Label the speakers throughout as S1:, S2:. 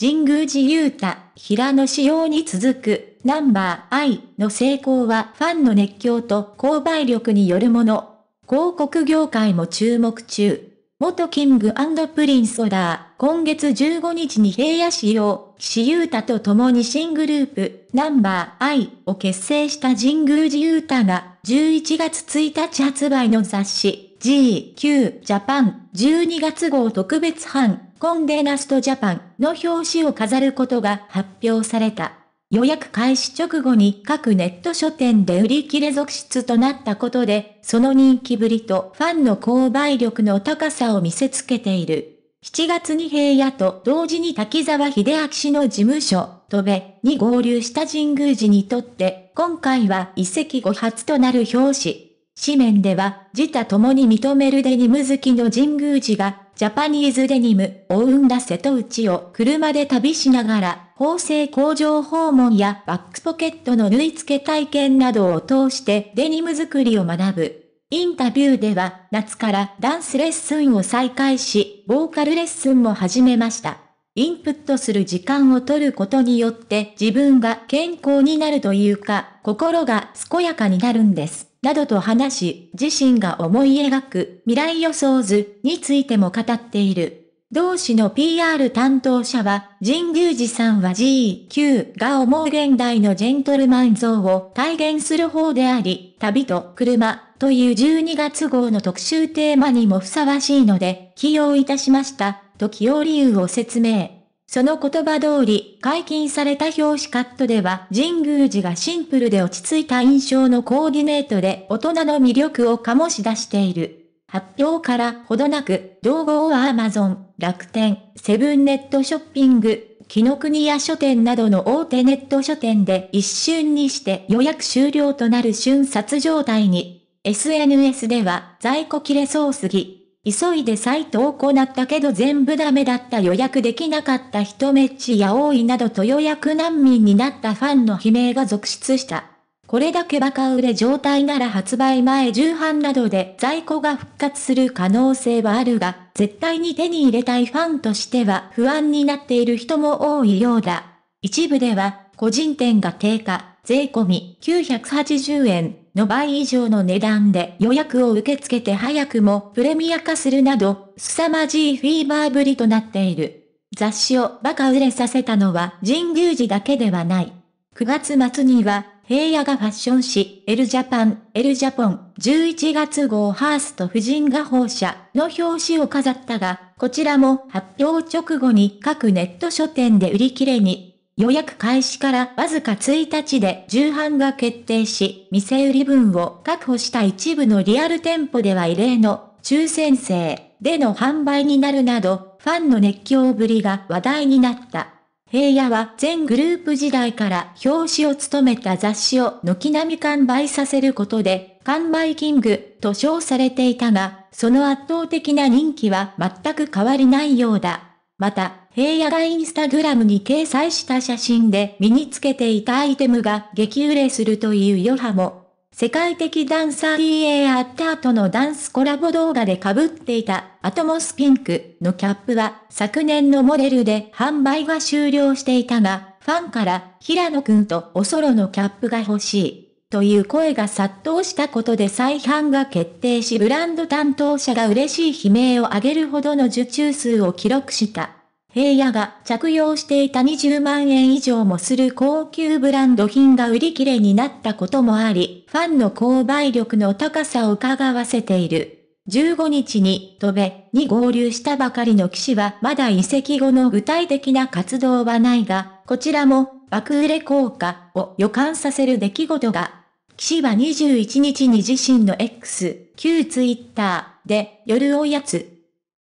S1: 神宮寺勇太、平野仕様に続く、ナンバー I の成功はファンの熱狂と購買力によるもの。広告業界も注目中。元キングプリンスオダー、今月15日に平野仕様、岸優太と共に新グループ、ナンバー I を結成した神宮寺勇太が、11月1日発売の雑誌、GQ ジャパン12月号特別版コンデナストジャパンの表紙を飾ることが発表された。予約開始直後に各ネット書店で売り切れ続出となったことで、その人気ぶりとファンの購買力の高さを見せつけている。7月に平野と同時に滝沢秀明氏の事務所、戸部に合流した神宮寺にとって、今回は遺跡後初となる表紙。紙面では、自他共に認めるデニム好きの神宮寺が、ジャパニーズデニムを生んだ瀬戸内を車で旅しながら、縫製工場訪問やバックポケットの縫い付け体験などを通してデニム作りを学ぶ。インタビューでは、夏からダンスレッスンを再開し、ボーカルレッスンも始めました。インプットする時間を取ることによって自分が健康になるというか、心が健やかになるんです。などと話し、自身が思い描く未来予想図についても語っている。同志の PR 担当者は、神宮寺さんは GQ が思う現代のジェントルマン像を体現する方であり、旅と車という12月号の特集テーマにもふさわしいので、起用いたしました、と起用理由を説明。その言葉通り、解禁された表紙カットでは、神宮寺がシンプルで落ち着いた印象のコーディネートで大人の魅力を醸し出している。発表からほどなく、動画は Amazon、楽天、セブンネットショッピング、木の国屋書店などの大手ネット書店で一瞬にして予約終了となる瞬殺状態に、SNS では在庫切れそうすぎ、急いでサイトを行ったけど全部ダメだった予約できなかった人めっちや多いなどと予約難民になったファンの悲鳴が続出した。これだけバカ売れ状態なら発売前重版などで在庫が復活する可能性はあるが、絶対に手に入れたいファンとしては不安になっている人も多いようだ。一部では、個人店が低下、税込み980円。の倍以上の値段で予約を受け付けて早くもプレミア化するなど、凄まじいフィーバーぶりとなっている。雑誌をバカ売れさせたのは神宮寺だけではない。9月末には、平野がファッション誌、エルジャパン、エルジャポン、11月号ハースト夫人が放射の表紙を飾ったが、こちらも発表直後に各ネット書店で売り切れに予約開始からわずか1日で重版が決定し、店売り分を確保した一部のリアル店舗では異例の抽選制での販売になるなど、ファンの熱狂ぶりが話題になった。平野は全グループ時代から表紙を務めた雑誌を軒並み完売させることで、完売キングと称されていたが、その圧倒的な人気は全く変わりないようだ。また、平野がインスタグラムに掲載した写真で身につけていたアイテムが激売れするという余波も。世界的ダンサー DA アッターとのダンスコラボ動画で被っていたアトモスピンクのキャップは昨年のモデルで販売が終了していたが、ファンから平野くんとおそろのキャップが欲しいという声が殺到したことで再販が決定しブランド担当者が嬉しい悲鳴を上げるほどの受注数を記録した。平野が着用していた20万円以上もする高級ブランド品が売り切れになったこともあり、ファンの購買力の高さを伺わせている。15日に、戸部に合流したばかりの騎士はまだ移籍後の具体的な活動はないが、こちらも爆売れ効果を予感させる出来事が。士は21日に自身の X、旧 Twitter で夜おやつ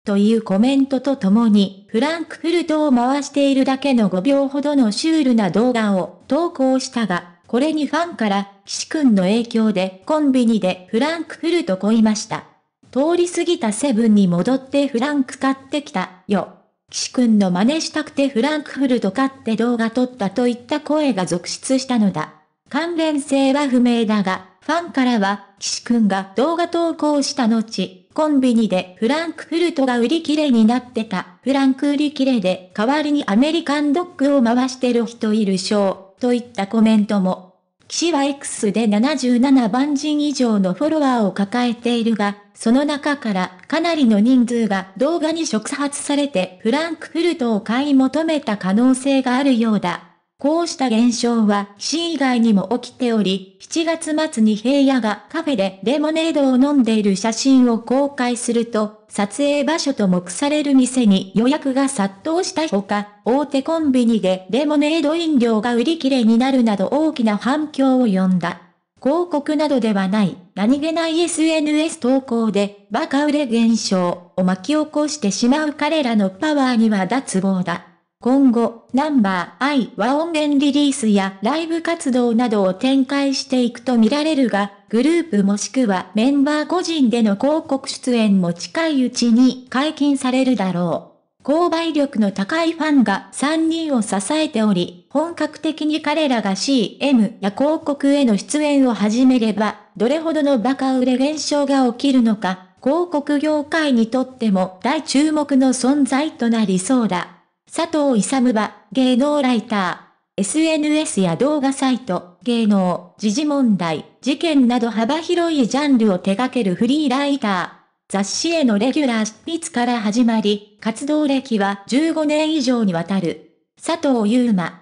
S1: というコメントとともに、フランクフルトを回しているだけの5秒ほどのシュールな動画を投稿したが、これにファンから、岸君の影響でコンビニでフランクフルトこいました。通り過ぎたセブンに戻ってフランク買ってきた、よ。岸君の真似したくてフランクフルト買って動画撮ったといった声が続出したのだ。関連性は不明だが、ファンからは、岸君が動画投稿した後、コンビニでフランクフルトが売り切れになってた。フランク売り切れで代わりにアメリカンドッグを回してる人いるしょう。といったコメントも。騎士は X で77万人以上のフォロワーを抱えているが、その中からかなりの人数が動画に触発されてフランクフルトを買い求めた可能性があるようだ。こうした現象は市以外にも起きており、7月末に平野がカフェでレモネードを飲んでいる写真を公開すると、撮影場所と目される店に予約が殺到したほか、大手コンビニでレモネード飲料が売り切れになるなど大きな反響を呼んだ。広告などではない、何気ない SNS 投稿で、バカ売れ現象を巻き起こしてしまう彼らのパワーには脱帽だ。今後、ナンバー I は音源リリースやライブ活動などを展開していくとみられるが、グループもしくはメンバー個人での広告出演も近いうちに解禁されるだろう。購買力の高いファンが3人を支えており、本格的に彼らが CM や広告への出演を始めれば、どれほどのバカ売れ現象が起きるのか、広告業界にとっても大注目の存在となりそうだ。佐藤勇は、芸能ライター、SNS や動画サイト、芸能、時事問題、事件など幅広いジャンルを手掛けるフリーライター。雑誌へのレギュラー執筆から始まり、活動歴は15年以上にわたる。佐藤優馬、